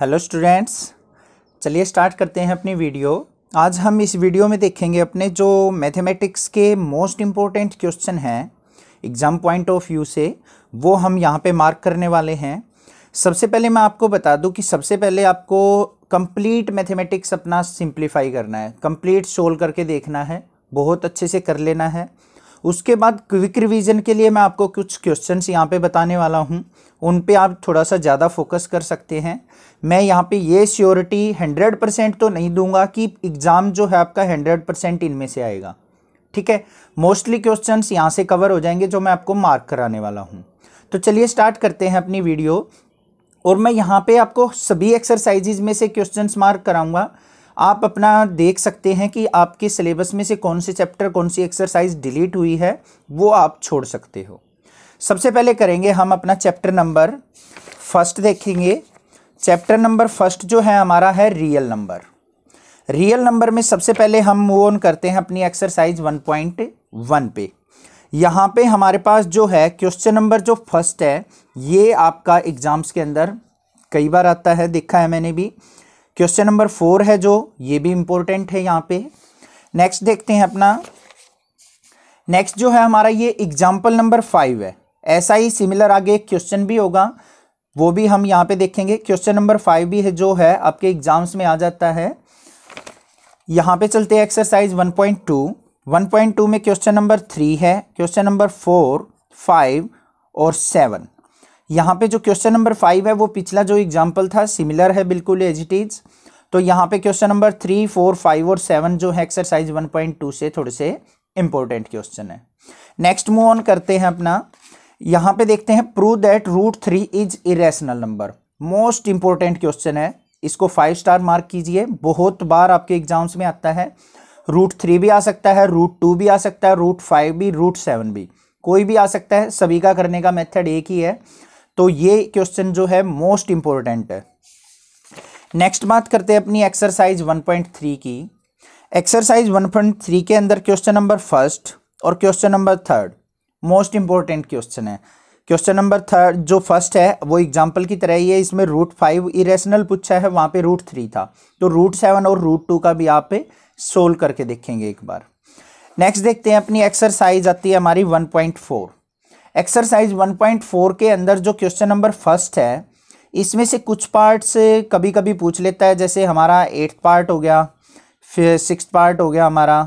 hello students चलिए start करते हैं अपनी वीडियो आज हम इस वीडियो में देखेंगे अपने जो मैथमेटिक्स के मोस्ट इम्पोर्टेंट क्वेश्चन हैं एग्ज़ाम पॉइंट ऑफ व्यू से वो हम यहाँ पे मार्क करने वाले हैं सबसे पहले मैं आपको बता दूं कि सबसे पहले आपको कंप्लीट मैथमेटिक्स अपना सिंप्लीफाई करना है कम्प्लीट सोल्व करके देखना है बहुत अच्छे से कर लेना है उसके बाद क्विक रिवीजन के लिए मैं आपको कुछ क्वेश्चंस यहाँ पे बताने वाला हूँ उन पे आप थोड़ा सा ज़्यादा फोकस कर सकते हैं मैं यहाँ पे ये श्योरिटी हंड्रेड परसेंट तो नहीं दूंगा कि एग्ज़ाम जो है आपका हंड्रेड परसेंट इनमें से आएगा ठीक है मोस्टली क्वेश्चंस यहाँ से कवर हो जाएंगे जो मैं आपको मार्क कराने वाला हूँ तो चलिए स्टार्ट करते हैं अपनी वीडियो और मैं यहाँ पर आपको सभी एक्सरसाइजेज में से क्वेश्चन मार्क कराऊंगा आप अपना देख सकते हैं कि आपके सिलेबस में से कौन से चैप्टर कौन सी एक्सरसाइज डिलीट हुई है वो आप छोड़ सकते हो सबसे पहले करेंगे हम अपना चैप्टर नंबर फर्स्ट देखेंगे चैप्टर नंबर फर्स्ट जो है हमारा है रियल नंबर रियल नंबर में सबसे पहले हम मूव ऑन करते हैं अपनी एक्सरसाइज 1.1 पे यहाँ पे हमारे पास जो है क्वेश्चन नंबर जो फर्स्ट है ये आपका एग्ज़ाम्स के अंदर कई बार आता है देखा है मैंने भी क्वेश्चन नंबर फोर है जो ये भी इंपॉर्टेंट है यहाँ पे नेक्स्ट देखते हैं अपना नेक्स्ट जो है हमारा ये एग्जाम्पल नंबर फाइव है ऐसा ही सिमिलर आगे एक क्वेश्चन भी होगा वो भी हम यहाँ पे देखेंगे क्वेश्चन नंबर फाइव भी है जो है आपके एग्जाम्स में आ जाता है यहाँ पे चलते हैं exercise one point two one point two में क्वेश्चन नंबर थ्री है क्वेश्चन नंबर फोर फाइव और सेवन यहाँ पे जो क्वेश्चन नंबर फाइव है वो पिछला जो एग्जाम्पल था सिमिलर है बिल्कुल एज इट इज़ तो यहाँ पे question number three four five और सेवन जो है एक्सरसाइज वन पॉइंट टू से थोड़े से इंपॉर्टेंट क्वेश्चन है नेक्स्ट मूव ऑन करते हैं अपना यहाँ पे देखते हैं prove that root three is irrational number most important question है इसको फाइव स्टार मार्क कीजिए बहुत बार आपके एग्जाम्स में आता है रूट थ्री भी आ सकता है रूट टू भी आ सकता है रूट फाइव भी रूट सेवन भी कोई भी आ सकता है सभी का करने का मेथड एक ही है तो ये क्वेश्चन जो है मोस्ट इंपॉर्टेंट है नेक्स्ट बात करते हैं अपनी एक्सरसाइज 1.3 की एक्सरसाइज 1.3 के अंदर क्वेश्चन नंबर फर्स्ट और question number third most important question है क्वेश्चन नंबर थर्ड जो फर्स्ट है वो एग्जाम्पल की तरह ही है इसमें रूट फाइव इरेशनल पूछा है वहाँ पे रूट थ्री था तो रूट सेवन और रूट टू का भी आप पे सोल्व करके देखेंगे एक बार नेक्स्ट देखते हैं अपनी एक्सरसाइज आती है हमारी वन पॉइंट फोर एक्सरसाइज 1.4 के अंदर जो क्वेश्चन नंबर फर्स्ट है इसमें से कुछ पार्ट्स कभी कभी पूछ लेता है जैसे हमारा एट्थ पार्ट हो गया फिर सिक्स पार्ट हो गया हमारा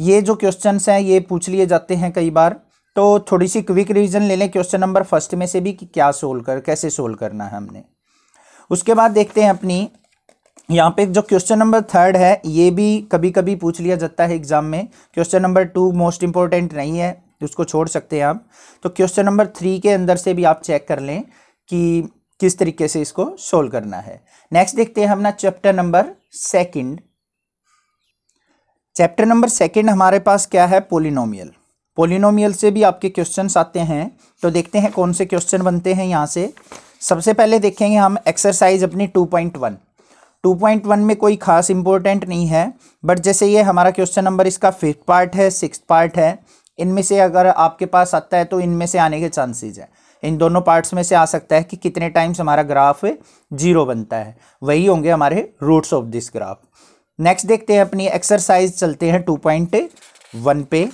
ये जो क्वेश्चंस हैं ये पूछ लिए जाते हैं कई बार तो थोड़ी सी क्विक रिवीजन ले लें क्वेश्चन नंबर फर्स्ट में से भी कि क्या सोल्व कर कैसे सोल्व करना है हमने उसके बाद देखते हैं अपनी यहाँ पे जो क्वेश्चन नंबर थर्ड है ये भी कभी कभी पूछ लिया जाता है एग्जाम में question number two most important नहीं है उसको छोड़ सकते हैं आप तो क्वेश्चन नंबर थ्री के अंदर से भी आप चेक कर लें कि किस तरीके से इसको सोल्व करना है नेक्स्ट देखते हैं हम ना chapter number second chapter number second हमारे पास क्या है पोलिनोमियल पोलिनोमियल से भी आपके क्वेश्चन आते हैं तो देखते हैं कौन से क्वेश्चन बनते हैं यहाँ से सबसे पहले देखेंगे हम एक्सरसाइज अपनी two point one two point one में कोई खास इंपॉर्टेंट नहीं है बट जैसे ये हमारा क्वेश्चन नंबर इसका फिफ्थ पार्ट है सिक्स पार्ट है इनमें से अगर आपके पास आता है तो इनमें से आने के चांसेज है इन दोनों पार्ट्स में से आ सकता है कि कितने टाइम्स हमारा ग्राफ जीरो बनता है वही होंगे हमारे roots of this graph next देखते हैं अपनी एक्सरसाइज चलते हैं टू पॉइंट वन पे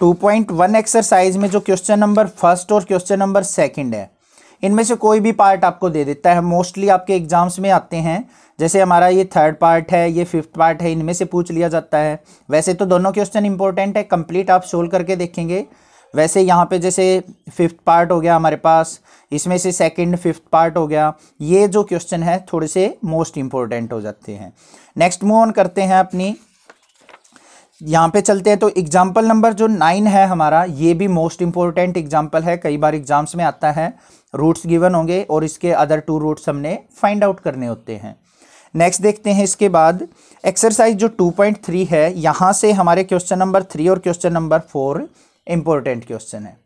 टू पॉइंट वन एक्सरसाइज में जो क्वेश्चन नंबर फर्स्ट और क्वेश्चन नंबर सेकंड है इनमें से कोई भी पार्ट आपको दे देता है मोस्टली आपके एग्ज़ाम्स में आते हैं जैसे हमारा ये थर्ड पार्ट है ये फिफ्थ पार्ट है इनमें से पूछ लिया जाता है वैसे तो दोनों क्वेश्चन इंपॉर्टेंट है कंप्लीट आप सोल्व करके देखेंगे वैसे यहाँ पे जैसे फिफ्थ पार्ट हो गया हमारे पास इसमें से सेकंड फिफ्थ पार्ट हो गया ये जो क्वेश्चन है थोड़े से मोस्ट इम्पोर्टेंट हो जाते हैं नेक्स्ट मूव ऑन करते हैं अपनी यहाँ पे चलते हैं तो एग्जाम्पल नंबर जो नाइन है हमारा ये भी मोस्ट इम्पोर्टेंट एग्जाम्पल है कई बार एग्जाम्स में आता है रूट्स गिवन होंगे और इसके अदर टू रूट्स हमने फाइंड आउट करने होते हैं नेक्स्ट देखते हैं इसके बाद एक्सरसाइज जो 2.3 है यहाँ से हमारे क्वेश्चन नंबर थ्री और question number four important question है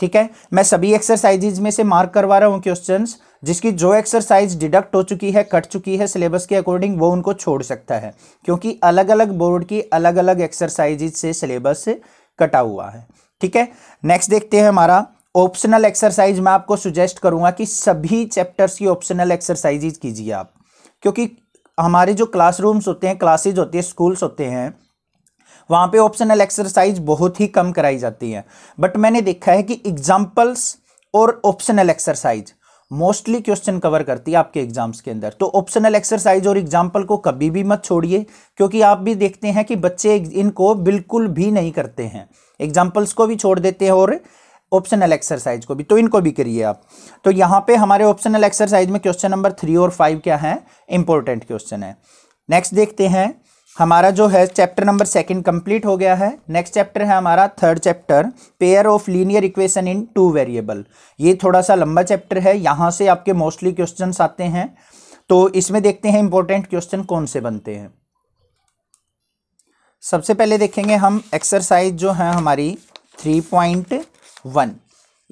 ठीक है मैं सभी एक्सरसाइजेज में से मार्क करवा रहा हूँ क्वेश्चन जिसकी जो एक्सरसाइज डिडक्ट हो चुकी है कट चुकी है सिलेबस के अकॉर्डिंग वो उनको छोड़ सकता है क्योंकि अलग अलग बोर्ड की अलग अलग एक्सरसाइजेज से सिलेबस कटा हुआ है ठीक है नेक्स्ट देखते हैं हमारा ऑप्शनल एक्सरसाइज मैं आपको सुजेस्ट करूंगा कि सभी चैप्टर्स की ऑप्शनल एक्सरसाइजेज कीजिए आप क्योंकि हमारे जो क्लासरूम्स होते हैं क्लासेज होते हैं स्कूल्स होते हैं वहाँ पे ऑप्शनल एक्सरसाइज बहुत ही कम कराई जाती है बट मैंने देखा है कि एग्जाम्पल्स और optional exercise mostly question cover करती है आपके एग्जाम्स के अंदर तो ऑप्शनल एक्सरसाइज और एग्जाम्पल को कभी भी मत छोड़िए क्योंकि आप भी देखते हैं कि बच्चे इनको बिल्कुल भी नहीं करते हैं एग्जाम्पल्स को भी छोड़ देते हैं और ऑप्शनल एक्सरसाइज को भी तो इनको भी करिए आप तो यहाँ पे हमारे ऑप्शनल एक्सरसाइज में क्वेश्चन नंबर थ्री और फाइव क्या है इंपॉर्टेंट क्वेश्चन है नेक्स्ट देखते हैं हमारा जो है चैप्टर नंबर सेकंड कंप्लीट हो गया है नेक्स्ट चैप्टर है हमारा third chapter pair of linear equation in two variable ये थोड़ा सा लंबा चैप्टर है यहाँ से आपके मोस्टली क्वेश्चन आते हैं तो इसमें देखते हैं इंपॉर्टेंट क्वेश्चन कौन से बनते हैं सबसे पहले देखेंगे हम एक्सरसाइज जो है हमारी थ्री पॉइंट वन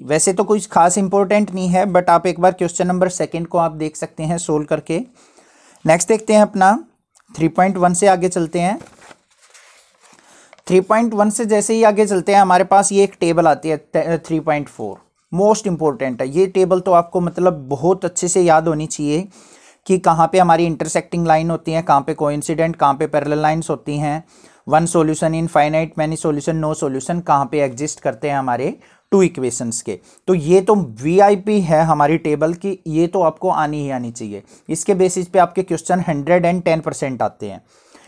वैसे तो कुछ खास इंपॉर्टेंट नहीं है बट आप एक बार क्वेश्चन नंबर सेकेंड को आप देख सकते हैं सोल्व करके नेक्स्ट देखते हैं अपना थ्री पॉइंट वन से आगे चलते हैं थ्री पॉइंट वन से जैसे ही आगे चलते हैं हमारे पास ये एक टेबल आती है three point four most important है ये टेबल तो आपको मतलब बहुत अच्छे से याद होनी चाहिए कि कहाँ पे हमारी इंटरसेक्टिंग लाइन होती है कहाँ पे कोइंसिडेंट कहाँ पे पैरल लाइन्स होती हैं one solution finite many solution no solution कहाँ पे एग्जिस्ट करते हैं हमारे टू इक्वेशंस के तो ये तो वीआईपी है हमारी टेबल की ये तो आपको आनी ही आनी चाहिए इसके बेसिस पे आपके question hundred and ten percent आते हैं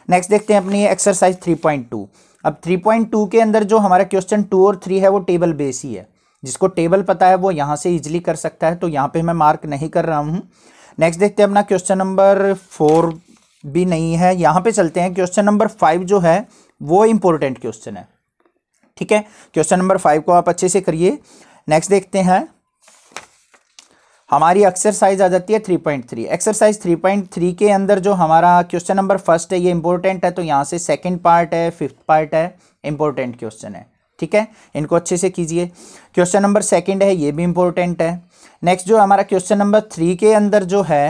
नेक्स्ट देखते हैं अपनी एक्सरसाइज थ्री पॉइंट टू अब थ्री पॉइंट टू के अंदर जो हमारा क्वेश्चन टू और थ्री है वो टेबल बेस ही है जिसको टेबल पता है वो यहाँ से इजिली कर सकता है तो यहाँ पर मैं मार्क नहीं कर रहा हूँ नेक्स्ट देखते हैं अपना क्वेश्चन नंबर फोर भी नहीं है यहाँ पर चलते हैं क्वेश्चन नंबर फाइव जो है वो इम्पोर्टेंट क्वेश्चन है ठीक है क्वेश्चन नंबर फाइव को आप अच्छे से करिए नेक्स्ट देखते हैं हमारी एक्सरसाइज आ जाती है three point three exercise three point three के अंदर जो हमारा क्वेश्चन नंबर फर्स्ट है ये इंपॉर्टेंट है तो यहाँ से सेकंड पार्ट है फिफ्थ पार्ट है इंपॉर्टेंट क्वेश्चन है ठीक है इनको अच्छे से कीजिए क्वेश्चन नंबर सेकंड है ये भी इंपॉर्टेंट है नेक्स्ट जो हमारा क्वेश्चन नंबर थ्री के अंदर जो है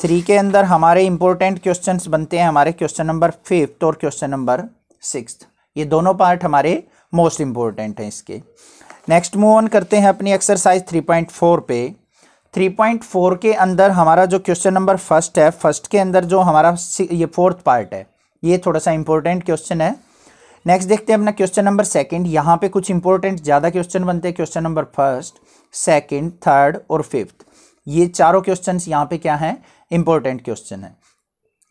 थ्री के अंदर हमारे इंपॉर्टेंट क्वेश्चंस बनते हैं हमारे क्वेश्चन नंबर फिफ्थ और क्वेश्चन नंबर सिक्स्थ ये दोनों पार्ट हमारे मोस्ट इम्पोर्टेंट हैं इसके नेक्स्ट मूव ऑन करते हैं अपनी एक्सरसाइज 3.4 पे 3.4 के अंदर हमारा जो क्वेश्चन नंबर फर्स्ट है फर्स्ट के अंदर जो हमारा ये फोर्थ पार्ट है ये थोड़ा सा इंपॉर्टेंट क्वेश्चन है नेक्स्ट देखते हैं अपना क्वेश्चन नंबर सेकंड यहाँ पे कुछ इंपॉर्टेंट ज़्यादा क्वेश्चन बनते हैं question number first second third और फिफ्थ ये चारों क्वेश्चन यहाँ पे क्या हैं इंपॉर्टेंट क्वेश्चन है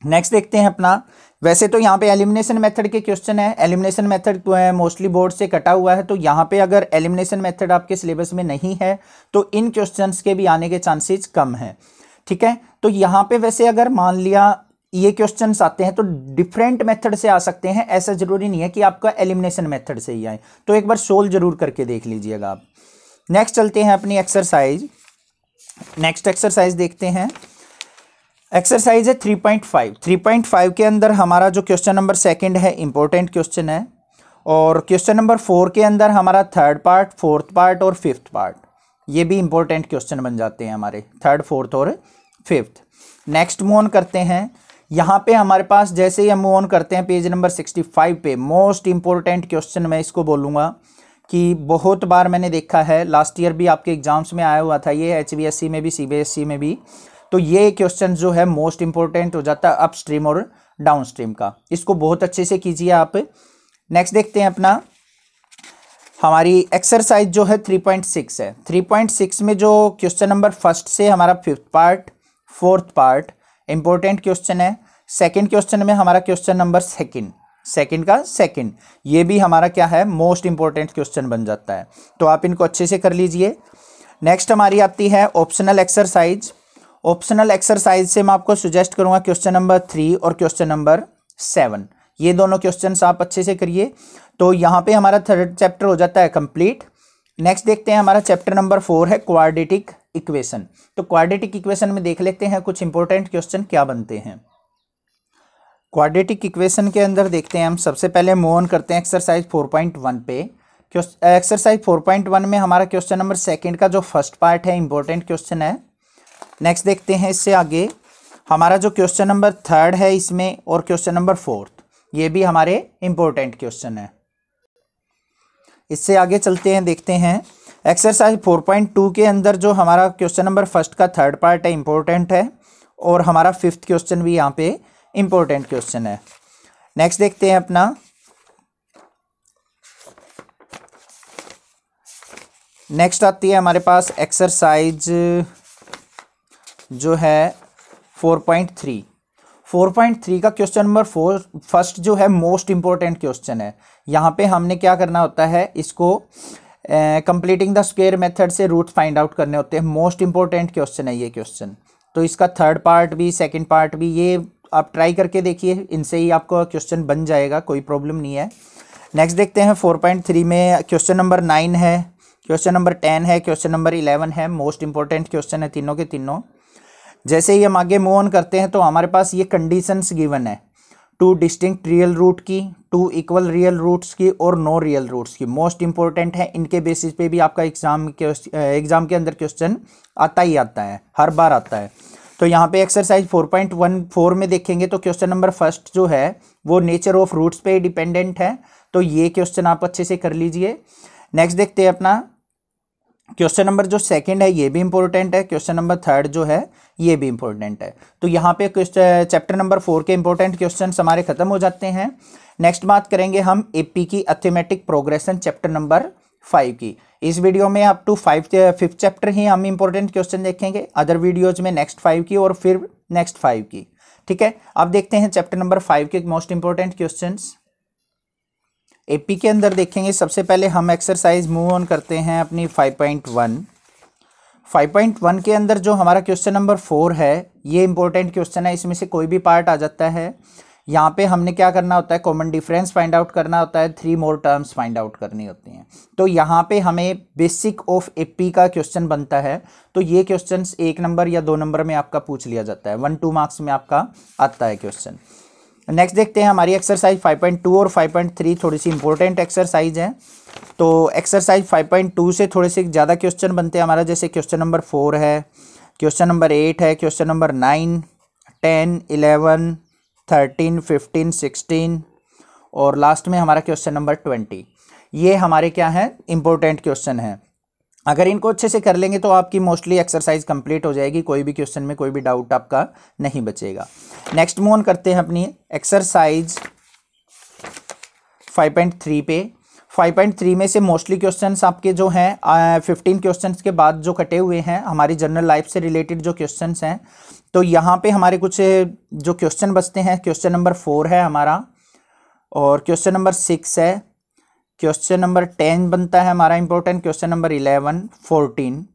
नेक्स्ट देखते हैं अपना वैसे तो यहाँ पे एलिमिनेशन मेथड के क्वेश्चन है एलिमिनेशन मेथड मोस्टली बोर्ड से कटा हुआ है तो यहाँ पे अगर एलिमिनेशन मेथड आपके सिलेबस में नहीं है तो इन क्वेश्चंस के भी आने के चांसेस कम हैं ठीक है तो यहाँ पे वैसे अगर मान लिया ये क्वेश्चन आते हैं तो डिफरेंट मेथड से आ सकते हैं ऐसा जरूरी नहीं है कि आपका एलिमिनेशन मेथड से ही आए तो एक बार सोल्व जरूर करके देख लीजिएगा आप नेक्स्ट चलते हैं अपनी एक्सरसाइज नेक्स्ट एक्सरसाइज देखते हैं एक्सरसाइज है 3.5 3.5 के अंदर हमारा जो क्वेश्चन नंबर सेकंड है इंपॉर्टेंट क्वेश्चन है और क्वेश्चन नंबर फोर के अंदर हमारा थर्ड पार्ट फोर्थ पार्ट और फिफ्थ पार्ट ये भी इंपॉर्टेंट क्वेश्चन बन जाते हैं हमारे थर्ड फोर्थ और फिफ्थ नेक्स्ट मूव ऑन करते हैं यहाँ पे हमारे पास जैसे ही हम मूव ऑन करते हैं पेज नंबर सिक्सटी फाइव पे मोस्ट इंपॉर्टेंट क्वेश्चन मैं इसको बोलूँगा कि बहुत बार मैंने देखा है लास्ट ईयर भी आपके एग्जाम्स में आया हुआ था ये एच में भी सी में भी तो ये क्वेश्चन जो है मोस्ट इंपॉर्टेंट हो जाता है अपस्ट्रीम और डाउनस्ट्रीम का इसको बहुत अच्छे से कीजिए आप नेक्स्ट देखते हैं अपना हमारी एक्सरसाइज जो है थ्री पॉइंट सिक्स है थ्री पॉइंट सिक्स में जो क्वेश्चन नंबर फर्स्ट से हमारा fifth part fourth part important question है सेकेंड क्वेश्चन में हमारा क्वेश्चन नंबर सेकेंड सेकेंड का सेकेंड ये भी हमारा क्या है मोस्ट इंपॉर्टेंट क्वेश्चन बन जाता है तो आप इनको अच्छे से कर लीजिए नेक्स्ट हमारी आती है ऑप्शनल एक्सरसाइज ऑप्शनल एक्सरसाइज से मैं आपको सुजेस्ट करूंगा क्वेश्चन नंबर थ्री और क्वेश्चन नंबर सेवन ये दोनों क्वेश्चन आप अच्छे से करिए तो यहाँ पे हमारा थर्ड चैप्टर हो जाता है कंप्लीट नेक्स्ट देखते हैं हमारा चैप्टर नंबर फोर है क्वाड्रेटिक इक्वेशन तो क्वाड्रेटिक इक्वेशन में देख लेते हैं कुछ इंपॉर्टेंट क्वेश्चन क्या बनते हैं क्वाड्रेटिक इक्वेशन के अंदर देखते हैं हम सबसे पहले मूव ऑन करते हैं एक्सरसाइज फोर पॉइंट वन पे एक्सरसाइज फोर पॉइंट वन में हमारा क्वेश्चन नंबर सेकेंड का जो फर्स्ट पार्ट है इंपॉर्टेंट क्वेश्चन है नेक्स्ट देखते हैं इससे आगे हमारा जो क्वेश्चन नंबर थर्ड है इसमें और क्वेश्चन नंबर फोर्थ ये भी हमारे इंपॉर्टेंट क्वेश्चन है इससे आगे चलते हैं देखते हैं एक्सरसाइज फोर पॉइंट टू के अंदर जो हमारा क्वेश्चन नंबर फर्स्ट का थर्ड पार्ट है इंपॉर्टेंट है और हमारा फिफ्थ क्वेश्चन भी यहाँ पे इंपॉर्टेंट क्वेश्चन है नेक्स्ट देखते हैं अपना नेक्स्ट आती है हमारे पास एक्सरसाइज जो है four point three four point three का क्वेश्चन नंबर फोर फर्स्ट जो है मोस्ट इंपॉर्टेंट क्वेश्चन है यहाँ पे हमने क्या करना होता है इसको कंप्लीटिंग द स्क्वेयर मेथड से रूट फाइंड आउट करने होते हैं मोस्ट इंपॉर्टेंट क्वेश्चन है ये क्वेश्चन तो इसका थर्ड पार्ट भी सेकेंड पार्ट भी ये आप ट्राई करके देखिए इनसे ही आपको क्वेश्चन बन जाएगा कोई प्रॉब्लम नहीं है नेक्स्ट देखते हैं फोर पॉइंट थ्री में क्वेश्चन नंबर नाइन है क्वेश्चन नंबर टेन है क्वेश्चन नंबर इलेवन है मोस्ट इंपॉर्टेंट क्वेश्चन है तीनों के तीनों जैसे ही हम आगे मूव ऑन करते हैं तो हमारे पास ये कंडीशंस गिवन है टू डिस्टिंक्ट रियल रूट की टू इक्वल रियल रूट्स की और नो रियल रूट्स की मोस्ट इंपॉर्टेंट है इनके बेसिस पे भी आपका एग्जाम एग्जाम के अंदर क्वेश्चन आता ही आता है हर बार आता है तो यहाँ पे एक्सरसाइज 4.14 में देखेंगे तो क्वेश्चन नंबर फर्स्ट जो है वो नेचर ऑफ रूट्स पे डिपेंडेंट है तो ये क्वेश्चन आप अच्छे से कर लीजिए नेक्स्ट देखते हैं अपना क्वेश्चन नंबर जो सेकंड है ये भी इंपॉर्टेंट है क्वेश्चन नंबर थर्ड जो है ये भी इंपॉर्टेंट है तो यहाँ पे चैप्टर नंबर फोर के इंपॉर्टेंट क्वेश्चन हमारे खत्म हो जाते हैं नेक्स्ट बात करेंगे हम एपी की arithmetic progression chapter number five की इस वीडियो में up to five fifth chapter ही हम इंपॉर्टेंट क्वेश्चन देखेंगे अदर वीडियोज में नेक्स्ट फाइव की और फिर नेक्स्ट फाइव की ठीक है अब देखते हैं चैप्टर नंबर फाइव के मोस्ट इंपॉर्टेंट क्वेश्चन एपी के अंदर देखेंगे सबसे पहले हम एक्सरसाइज मूव ऑन करते हैं अपनी 5.1 5.1 के अंदर जो हमारा क्वेश्चन नंबर फोर है ये इंपॉर्टेंट क्वेश्चन है इसमें से कोई भी पार्ट आ जाता है यहाँ पे हमने क्या करना होता है कॉमन डिफरेंस फाइंड आउट करना होता है three more terms find out करनी होती हैं तो यहाँ पे हमें बेसिक ऑफ एपी का क्वेश्चन बनता है तो ये क्वेश्चन एक नंबर या दो नंबर में आपका पूछ लिया जाता है वन टू मार्क्स में आपका आता है क्वेश्चन नेक्स्ट देखते हैं हमारी एक्सरसाइज 5.2 और 5.3 थोड़ी सी इंपॉर्टेंट एक्सरसाइज है तो एक्सरसाइज 5.2 से थोड़े से ज़्यादा क्वेश्चन बनते हैं हमारा जैसे क्वेश्चन नंबर फोर है क्वेश्चन नंबर एट है question number nine ten eleven thirteen fifteen sixteen और लास्ट में हमारा क्वेश्चन नंबर ट्वेंटी ये हमारे क्या हैं इंपॉर्टेंट क्वेश्चन हैं अगर इनको अच्छे से कर लेंगे तो आपकी मोस्टली एक्सरसाइज कंप्लीट हो जाएगी कोई भी क्वेश्चन में कोई भी डाउट आपका नहीं बचेगा नेक्स्ट मोन करते हैं अपनी एक्सरसाइज 5.3 पे 5.3 में से मोस्टली क्वेश्चंस आपके जो हैं फिफ्टीन क्वेश्चंस के बाद जो कटे हुए हैं हमारी जनरल लाइफ से रिलेटेड जो क्वेश्चन हैं तो यहाँ पर हमारे कुछ जो क्वेश्चन बचते हैं क्वेश्चन नंबर फोर है हमारा और क्वेश्चन नंबर सिक्स है क्वेश्चन नंबर टेन बनता है हमारा important question number eleven fourteen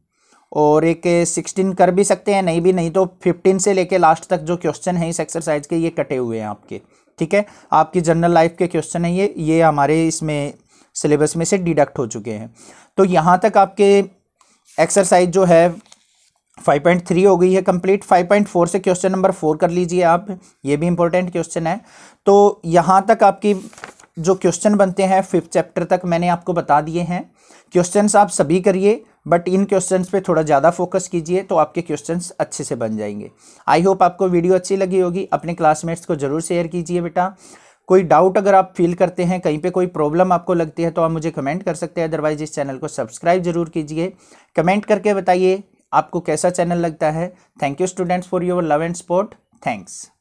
और एक सिक्सटीन कर भी सकते हैं नहीं भी नहीं तो फिफ्टीन से लेके लास्ट तक जो क्वेश्चन है इस एक्सरसाइज के ये कटे हुए हैं आपके ठीक है आपकी जनरल लाइफ के क्वेश्चन है ये ये हमारे इसमें सिलेबस में से डिडक्ट हो चुके हैं तो यहाँ तक आपके एक्सरसाइज जो है 5.3 हो गई है कंप्लीट 5.4 से क्वेश्चन नंबर फोर कर लीजिए आप ये भी इंपॉर्टेंट क्वेश्चन है तो यहाँ तक आपकी जो क्वेश्चन बनते हैं फिफ्थ चैप्टर तक मैंने आपको बता दिए हैं क्वेश्चंस आप सभी करिए बट इन क्वेश्चंस पे थोड़ा ज़्यादा फोकस कीजिए तो आपके क्वेश्चंस अच्छे से बन जाएंगे आई होप आपको वीडियो अच्छी लगी होगी अपने क्लासमेट्स को ज़रूर शेयर कीजिए बेटा कोई डाउट अगर आप फील करते हैं कहीं पे कोई प्रॉब्लम आपको लगती है तो आप मुझे कमेंट कर सकते हैं अदरवाइज इस चैनल को सब्सक्राइब जरूर कीजिए कमेंट करके बताइए आपको कैसा चैनल लगता है thank you students for your love and support thanks